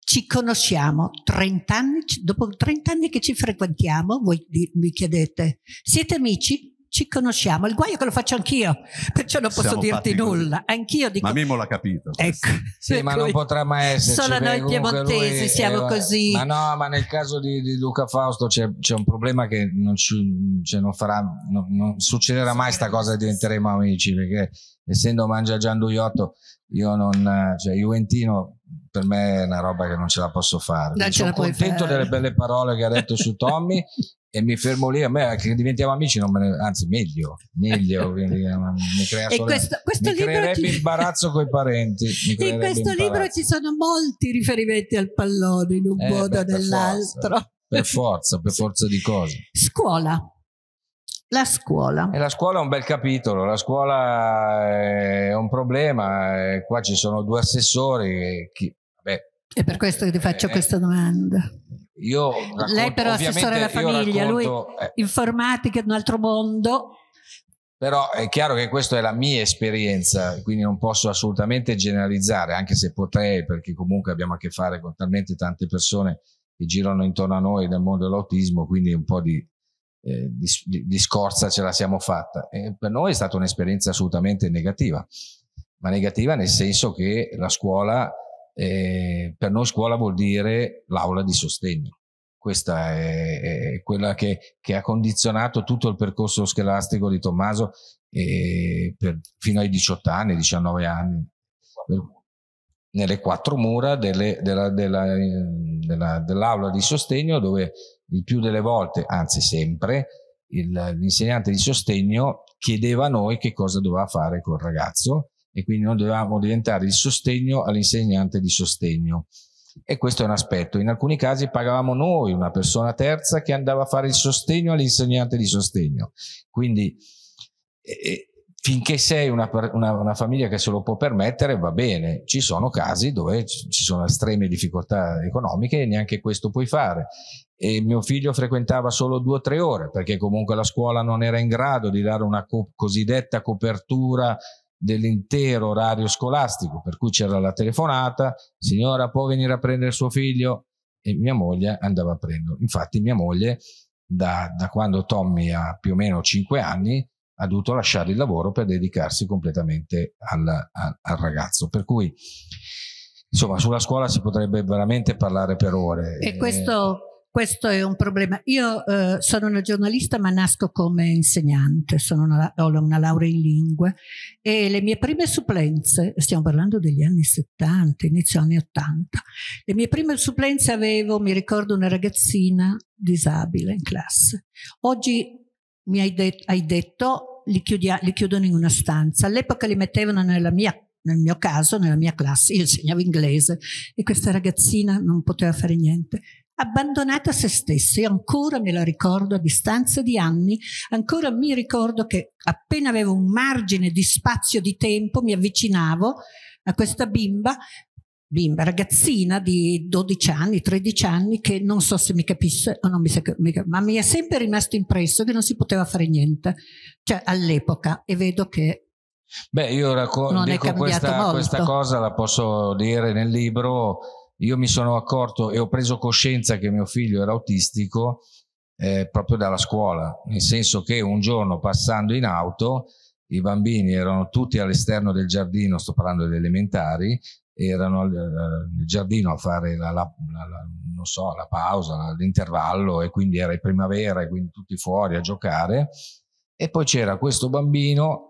ci conosciamo 30 anni, dopo 30 anni che ci frequentiamo, voi mi chiedete, siete amici? ci conosciamo. Il guaio è che lo faccio anch'io, perciò non posso Siamo dirti nulla. Anch'io dico... Ma Mimmo l'ha capito. Ecco. Sì, ma non potrà mai esserci. Solo noi piemontesi siamo eh, così. Ma no, ma nel caso di, di Luca Fausto c'è, c'è, un problema che non, ci, cioè non, farà, non, non succederà mai sta cosa e diventeremo amici, perché essendo Mangia Gianduiotto, io non... cioè Juventino per me è una roba che non ce la posso fare. Non sono contento delle belle parole che ha detto su Tommy e mi fermo lì. A me eh, che diventiamo amici, ne, anzi, meglio, meglio eh, mi crea e questo, questo mi creerebbe ci... imbarazzo coi parenti. In questo imbarazzo. libro ci sono molti riferimenti al pallone in un eh, modo o nell'altro. Per forza, per forza di cose. Scuola. La scuola. E la scuola è un bel capitolo, la scuola è un problema, eh, qua ci sono due assessori. Che, vabbè, è per questo che ti faccio eh, questa domanda. Io racconto, Lei però è assessore della famiglia, racconto, lui eh, informatica, un altro mondo. Però è chiaro che questa è la mia esperienza, quindi non posso assolutamente generalizzare, anche se potrei, perché comunque abbiamo a che fare con talmente tante persone che girano intorno a noi nel mondo dell'autismo, quindi un po' di eh, di, di, di, scorza ce la siamo fatta. E per noi è stata un'esperienza assolutamente negativa, ma negativa nel senso che la scuola, eh, per noi scuola vuol dire l'aula di sostegno. Questa è, è quella che, che, ha condizionato tutto il percorso scolastico di Tommaso eh, per, fino ai 18 anni, 19 anni, nelle quattro mura delle, della, della, eh, della, dell'aula di sostegno dove il più delle volte, anzi sempre, il, l'insegnante di sostegno chiedeva a noi che cosa doveva fare col ragazzo e quindi noi dovevamo diventare il sostegno all'insegnante di sostegno. E questo è un aspetto. In alcuni casi pagavamo noi una persona terza che andava a fare il sostegno all'insegnante di sostegno. Quindi e, finché sei una, una, una, famiglia che se lo può permettere va bene, ci sono casi dove ci sono estreme difficoltà economiche e neanche questo puoi fare. E mio figlio frequentava solo due o tre ore perché comunque la scuola non era in grado di dare una co- cosiddetta copertura dell'intero orario scolastico, per cui c'era la telefonata, signora può venire a prendere suo figlio e mia moglie andava a prenderlo. Infatti mia moglie da, da quando Tommy ha più o meno 5 anni ha dovuto lasciare il lavoro per dedicarsi completamente al, al, al ragazzo. Per cui, insomma, sulla scuola si potrebbe veramente parlare per ore. E questo questo è un problema. Io eh, sono una giornalista ma nasco come insegnante, una, ho una laurea in lingue e le mie prime supplenze, stiamo parlando degli anni 70, inizio anni 80, le mie prime supplenze avevo, mi ricordo, una ragazzina disabile in classe. Oggi mi hai, de hai detto li, chiudia, li chiudono in una stanza. All'epoca li mettevano nella mia nel mio caso, nella mia classe, io insegnavo inglese e questa ragazzina non poteva fare niente. Abbandonata a se stessa, io ancora me la ricordo a distanza di anni, ancora mi ricordo che appena avevo un margine di spazio di tempo mi avvicinavo a questa bimba bimba, ragazzina di 12 anni, 13 anni, che non so se mi capisse o non mi, mi ma mi è sempre rimasto impresso che non si poteva fare niente, cioè all'epoca, e vedo che Beh, io racconto questa, questa, cosa, la posso dire nel libro. Io mi sono accorto e ho preso coscienza che mio figlio era autistico eh, proprio dalla scuola, nel senso che un giorno passando in auto i bambini erano tutti all'esterno del giardino, sto parlando degli elementari, erano eh, nel giardino a fare la, la, la, so, la pausa, l'intervallo e quindi era in primavera e quindi tutti fuori a giocare e poi c'era questo bambino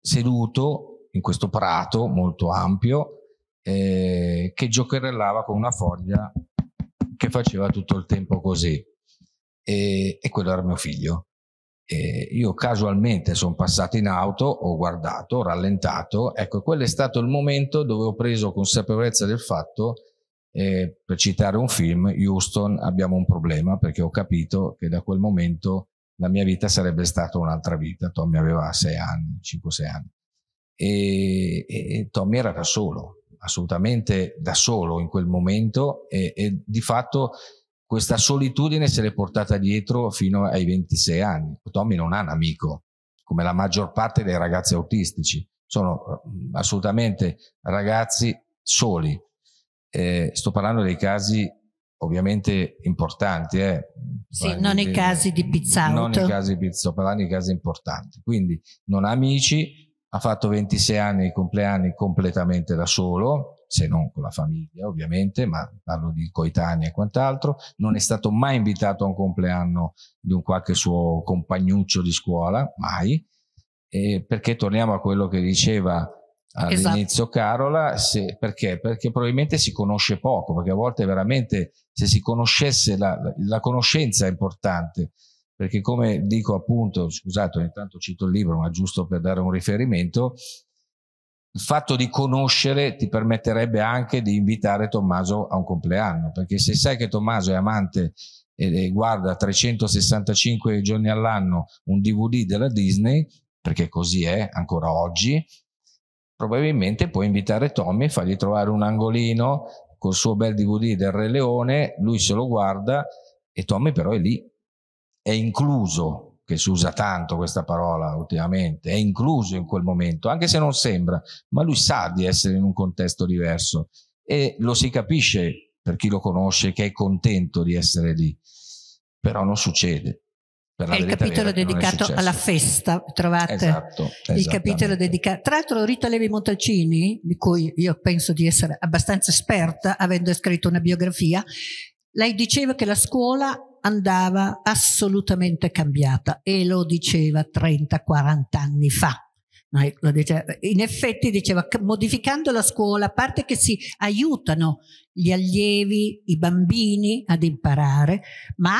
seduto in questo prato molto ampio eh, che giocherellava con una foglia che faceva tutto il tempo così e, e quello era mio figlio eh, io casualmente sono passato in auto, ho guardato, ho rallentato, ecco, quello è stato il momento dove ho preso consapevolezza del fatto, eh, per citare un film, Houston abbiamo un problema, perché ho capito che da quel momento la mia vita sarebbe stata un'altra vita, Tommy aveva 6 anni, 5-6 anni, e, e, Tommy era da solo, assolutamente da solo in quel momento e, e di fatto questa solitudine se l'è portata dietro fino ai 26 anni. Tommy non ha un amico, come la maggior parte dei ragazzi autistici. Sono mm, assolutamente ragazzi soli. Eh, sto parlando dei casi ovviamente importanti. Eh. Sì, non i casi di Pizzauto. Non i casi di Pizzauto, sto parlando di casi importanti. Quindi non ha amici, ha fatto 26 anni, di compleanno completamente da solo, se non con la famiglia ovviamente, ma parlo di coetanei e quant'altro, non è stato mai invitato a un compleanno di un qualche suo compagnuccio di scuola, mai, e perché torniamo a quello che diceva esatto. all'inizio esatto. Carola, se, perché? Perché probabilmente si conosce poco, perché a volte veramente se si conoscesse la, la conoscenza è importante, perché come dico appunto, scusate ogni tanto cito il libro, ma giusto per dare un riferimento, il fatto di conoscere ti permetterebbe anche di invitare Tommaso a un compleanno, perché se sai che Tommaso è amante e, guarda 365 giorni all'anno un DVD della Disney, perché così è ancora oggi, probabilmente puoi invitare Tommy e fargli trovare un angolino col suo bel DVD del Re Leone, lui se lo guarda e Tommy però è lì, è incluso che si usa tanto questa parola ultimamente, è incluso in quel momento, anche se non sembra, ma lui sa di essere in un contesto diverso e lo si capisce per chi lo conosce che è contento di essere lì, però non succede. Per è il capitolo dedicato alla festa, trovate esatto, il capitolo dedicato. Tra l'altro Rita Levi Montalcini, di cui io penso di essere abbastanza esperta, avendo scritto una biografia, lei diceva che la scuola andava assolutamente cambiata e lo diceva 30-40 anni fa. In effetti diceva modificando la scuola, a parte che si aiutano gli allievi, i bambini ad imparare, ma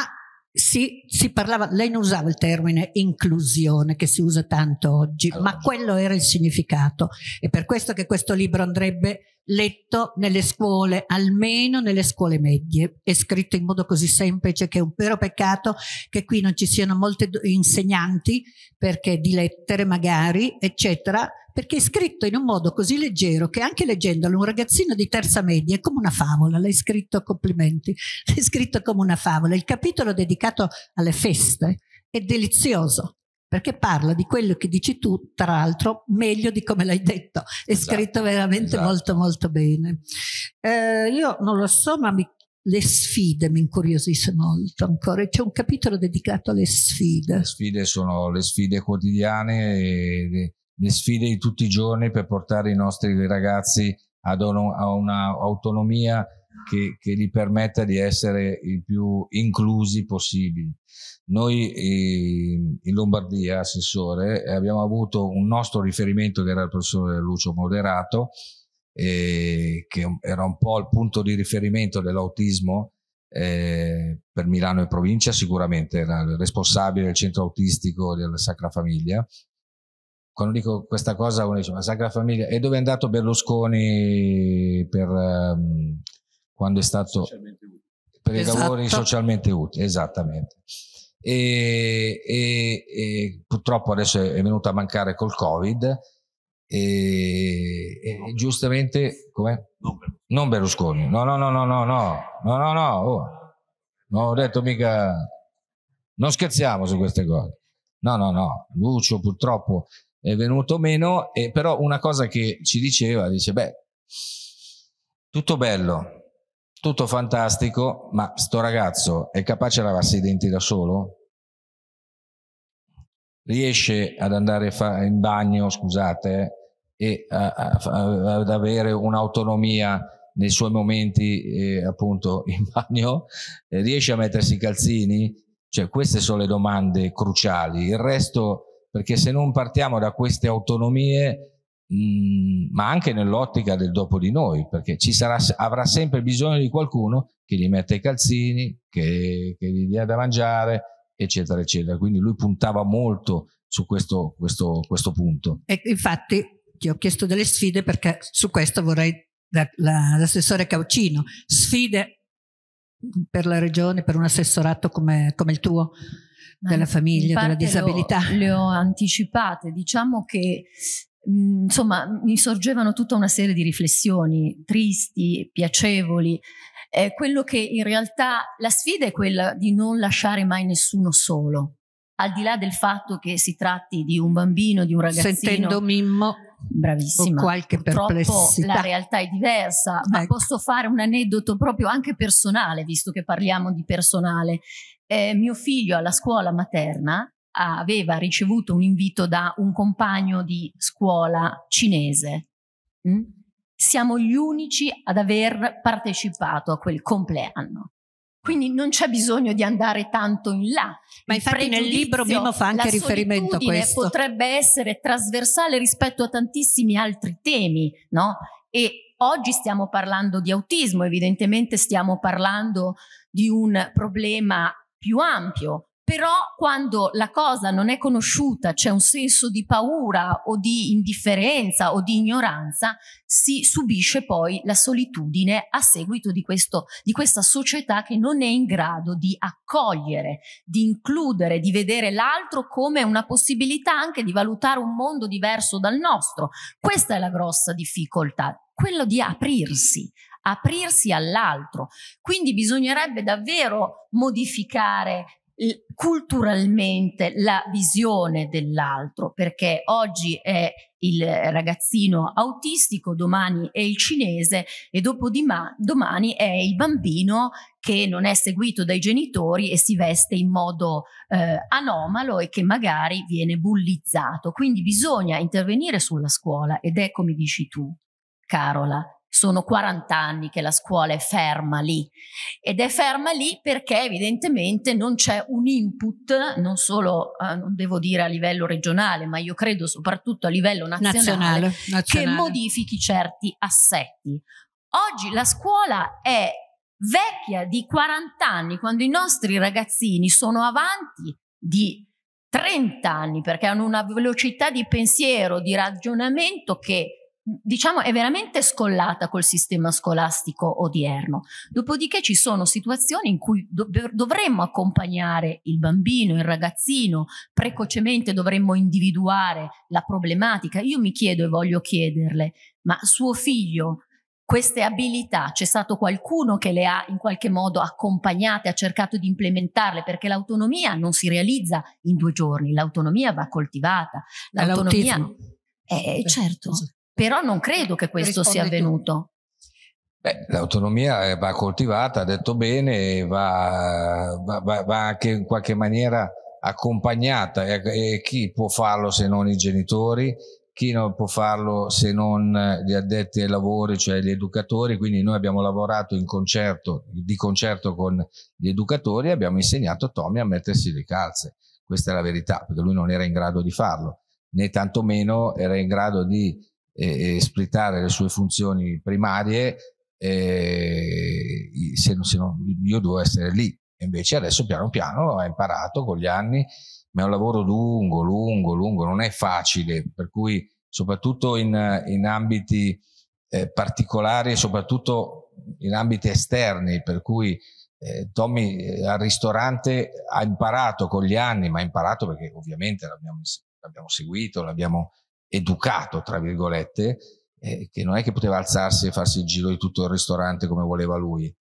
si, si, parlava, lei non usava il termine inclusione che si usa tanto oggi, allora. ma quello era il significato. È per questo che questo libro andrebbe letto nelle scuole, almeno nelle scuole medie. È scritto in modo così semplice che è un vero peccato che qui non ci siano molte insegnanti, perché di lettere magari, eccetera, perché è scritto in un modo così leggero che anche leggendolo un ragazzino di terza media è come una favola, l'hai scritto, complimenti, l'hai scritto come una favola. Il capitolo dedicato alle feste è delizioso perché parla di quello che dici tu, tra l'altro, meglio di come l'hai detto, è esatto, scritto veramente esatto. molto molto bene. Eh, io non lo so, ma mi, le sfide mi incuriosiscono molto ancora, c'è un capitolo dedicato alle sfide. Le sfide sono le sfide quotidiane, le, le sfide di tutti i giorni per portare i nostri ragazzi ad un, a un'autonomia che, che gli permetta di essere il più inclusi possibili. Noi ehm, in Lombardia, assessore, eh, abbiamo avuto un nostro riferimento che era il professore Lucio Moderato, eh, che era un po' il punto di riferimento dell'autismo eh, per Milano e provincia, sicuramente era il responsabile del centro autistico della Sacra Famiglia. Quando dico questa cosa, uno dice, ma Sacra Famiglia, e dove è andato Berlusconi per, um, quando è stato... Per i lavori esatto. socialmente utili, esattamente e, e, e purtroppo adesso è venuto a mancare col Covid e, e giustamente com'è? non Berlusconi no no no no no no no no no oh. non ho detto mica non scherziamo su queste cose no no no Lucio purtroppo è venuto meno e però una cosa che ci diceva dice beh tutto bello tutto fantastico, ma sto ragazzo è capace a lavarsi i denti da solo? Riesce ad andare in bagno, scusate, e ad avere un'autonomia nei suoi momenti eh, appunto in bagno? Eh, riesce a mettersi i calzini? Cioè queste sono le domande cruciali. Il resto, perché se non partiamo da queste autonomie, Mm, ma anche nell'ottica del dopo di noi, perché ci sarà, avrà sempre bisogno di qualcuno che gli metta i calzini, che, che gli dia da mangiare, eccetera, eccetera. Quindi lui puntava molto su questo, questo, questo punto. E infatti ti ho chiesto delle sfide perché su questo vorrei l'assessore Caucino, sfide per la regione, per un assessorato come, come il tuo? della famiglia, della disabilità. Lo, le ho anticipate, diciamo che Mhmm, insomma, mi sorgevano tutta una serie di riflessioni tristi, piacevoli. Eh, quello che in realtà la sfida è quella di non lasciare mai nessuno solo, al di là del fatto che si tratti di un bambino, di un ragazzino. Sentendo Mimmo. Bravissima. Ho qualche Purtroppo perplessità. la realtà è diversa, ma ecco. posso fare un aneddoto proprio anche personale, visto che parliamo di personale. Eh, mio figlio alla scuola materna aveva ricevuto un invito da un compagno di scuola cinese. Mm? Siamo gli unici ad aver partecipato a quel compleanno. Quindi non c'è bisogno di andare tanto in là. Ma infatti nel libro Mimmo fa anche riferimento a questo. potrebbe essere trasversale rispetto a tantissimi altri temi, no? E oggi stiamo parlando di autismo, evidentemente stiamo parlando di un problema più ampio, però quando la cosa non è conosciuta, c'è un senso di paura o di indifferenza o di ignoranza, si subisce poi la solitudine a seguito di, questo, di questa società che non è in grado di accogliere, di includere, di vedere l'altro come una possibilità anche di valutare un mondo diverso dal nostro. Questa è la grossa difficoltà, quello di aprirsi, aprirsi all'altro. Quindi bisognerebbe davvero modificare culturalmente la visione dell'altro, perché oggi è il ragazzino autistico, domani è il cinese e dopo di ma- domani è il bambino che non è seguito dai genitori e si veste in modo eh, anomalo e che magari viene bullizzato. Quindi bisogna intervenire sulla scuola ed è come ecco dici tu, Carola, sono 40 anni che la scuola è ferma lì ed è ferma lì perché evidentemente non c'è un input, non solo, eh, non devo dire a livello regionale, ma io credo soprattutto a livello nazionale, nazionale, nazionale. che modifichi certi assetti. Oggi la scuola è vecchia di 40 anni, quando i nostri ragazzini sono avanti di 30 anni perché hanno una velocità di pensiero, di ragionamento che diciamo, è veramente scollata col sistema scolastico odierno. Dopodiché ci sono situazioni in cui dovremmo accompagnare il bambino, il ragazzino, precocemente dovremmo individuare la problematica. Io mi chiedo e voglio chiederle, ma suo figlio queste abilità c'è stato qualcuno che le ha in qualche modo accompagnate, ha cercato di implementarle, perché l'autonomia non si realizza in due giorni, l'autonomia va coltivata. L'autonomia... Eh, eh, certo, però non credo che questo Rispondi sia avvenuto. Tu. Beh, l'autonomia eh, va coltivata, ha detto bene, va, va, va, anche in qualche maniera accompagnata e, e chi può farlo se non i genitori, chi non può farlo se non gli addetti ai lavori, cioè gli educatori, quindi noi abbiamo lavorato concerto, di concerto con gli educatori e abbiamo insegnato a Tommy a mettersi le calze, questa è la verità, perché lui non era in grado di farlo, né tantomeno era in grado di e, e splittare le sue funzioni primarie eh, se non, se non, io devo essere lì invece adesso piano piano ha imparato con gli anni ma è un lavoro lungo lungo lungo non è facile per cui soprattutto in, in ambiti eh, particolari e soprattutto in ambiti esterni per cui eh, Tommy eh, al ristorante ha imparato con gli anni ma ha imparato perché ovviamente l'abbiamo, l'abbiamo seguito l'abbiamo educato, tra virgolette, eh, che non è che poteva alzarsi e farsi il giro di tutto il ristorante come voleva lui.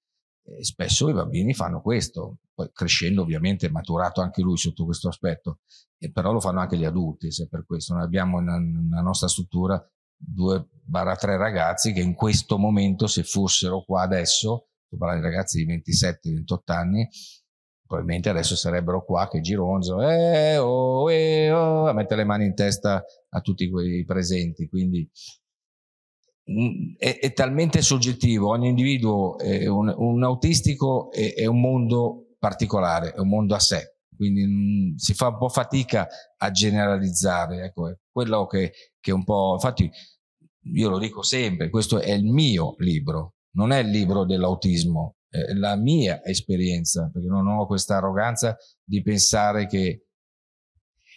E spesso i bambini fanno questo, poi crescendo ovviamente maturato anche lui sotto questo aspetto, e però lo fanno anche gli adulti, se per questo. Noi abbiamo nella nostra struttura due barra tre ragazzi che in questo momento, se fossero qua adesso, sto parlando di ragazzi di 27-28 anni, probabilmente adesso sarebbero qua che gironzo eh, oh, eh, oh, a mettere le mani in testa a tutti quei presenti. Quindi mm, è, è talmente soggettivo, ogni individuo, un, un, autistico è, è un mondo particolare, è un mondo a sé quindi mh, mm, si fa un po' fatica a generalizzare, ecco, è quello che, che un po', infatti io lo dico sempre, questo è il mio libro, non è il libro dell'autismo, eh, la mia esperienza, perché non ho questa arroganza di pensare che...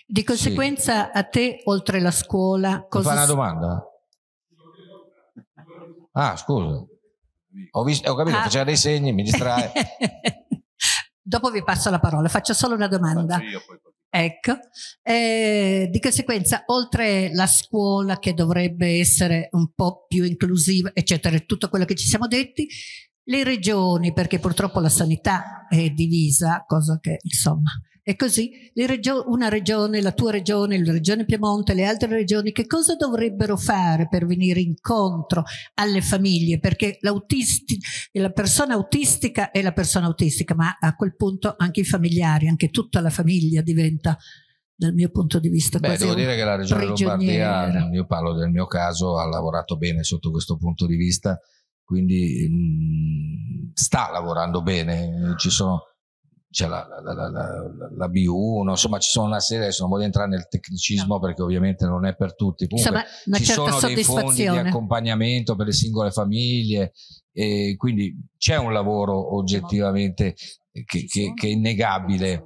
Di conseguenza sì. a te, oltre la scuola... Cosa... Mi una domanda? Ah, scusa. Ho, visto, ho capito, ah. faceva dei segni, mi distrae. Dopo vi passo la parola, faccio solo una domanda. Ecco, eh, di conseguenza, oltre la scuola che dovrebbe essere un po' più inclusiva, eccetera, tutto quello che ci siamo detti, le regioni, perché purtroppo la sanità è divisa, cosa che insomma è così, regio- una regione, la tua regione, la regione Piemonte, le altre regioni, che cosa dovrebbero fare per venire incontro alle famiglie? Perché la persona autistica è la persona autistica, ma a quel punto anche i familiari, anche tutta la famiglia diventa dal mio punto di vista Beh, devo dire che la regione Lombardia io parlo del mio caso ha lavorato bene sotto questo punto di vista quindi mh, mm, sta lavorando bene, ci sono c'è la, la, la, la, B1, insomma ci sono una serie, adesso non voglio entrare nel tecnicismo perché ovviamente non è per tutti, Comunque, insomma, ci sono dei fondi di accompagnamento per le singole famiglie, e quindi c'è un lavoro oggettivamente che, che, che è innegabile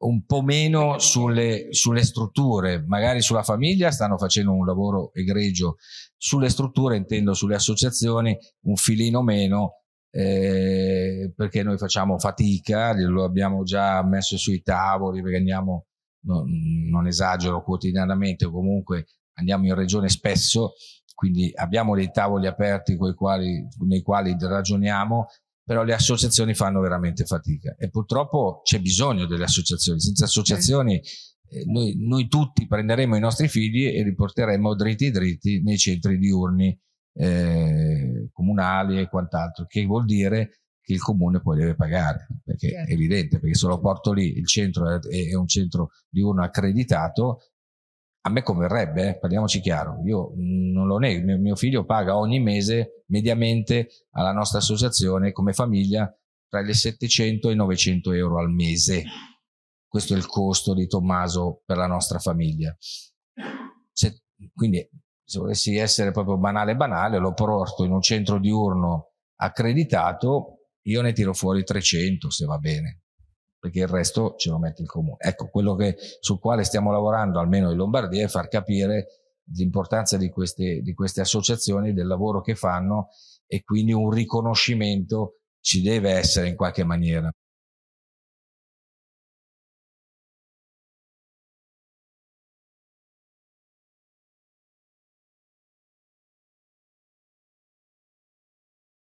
un po' meno sulle, sulle, strutture, magari sulla famiglia stanno facendo un lavoro egregio, sulle strutture intendo sulle associazioni un filino meno eh, perché noi facciamo fatica, lo abbiamo già messo sui tavoli perché andiamo, no, non esagero quotidianamente, comunque andiamo in regione spesso, quindi abbiamo dei tavoli aperti quali, nei quali ragioniamo però le associazioni fanno veramente fatica e purtroppo c'è bisogno delle associazioni, senza associazioni eh, noi, noi, tutti prenderemo i nostri figli e li porteremo dritti dritti nei centri diurni eh, comunali e quant'altro, che vuol dire che il comune poi deve pagare, perché certo. è evidente, perché se lo porto lì, il centro è, è un centro diurno accreditato, a me converrebbe, eh, parliamoci chiaro, io mm, non lo nego, mio, mio, figlio paga ogni mese mediamente alla nostra associazione come famiglia tra le 700 e i 900 euro al mese. Questo è il costo di Tommaso per la nostra famiglia. Se, quindi se volessi essere proprio banale banale, lo porto in un centro diurno accreditato, io ne tiro fuori 300 se va bene, perché il resto ce lo mette il comune. Ecco, quello che, sul quale stiamo lavorando, almeno in Lombardia, è far capire l'importanza di queste, di queste associazioni, del lavoro che fanno e quindi un riconoscimento ci deve essere in qualche maniera.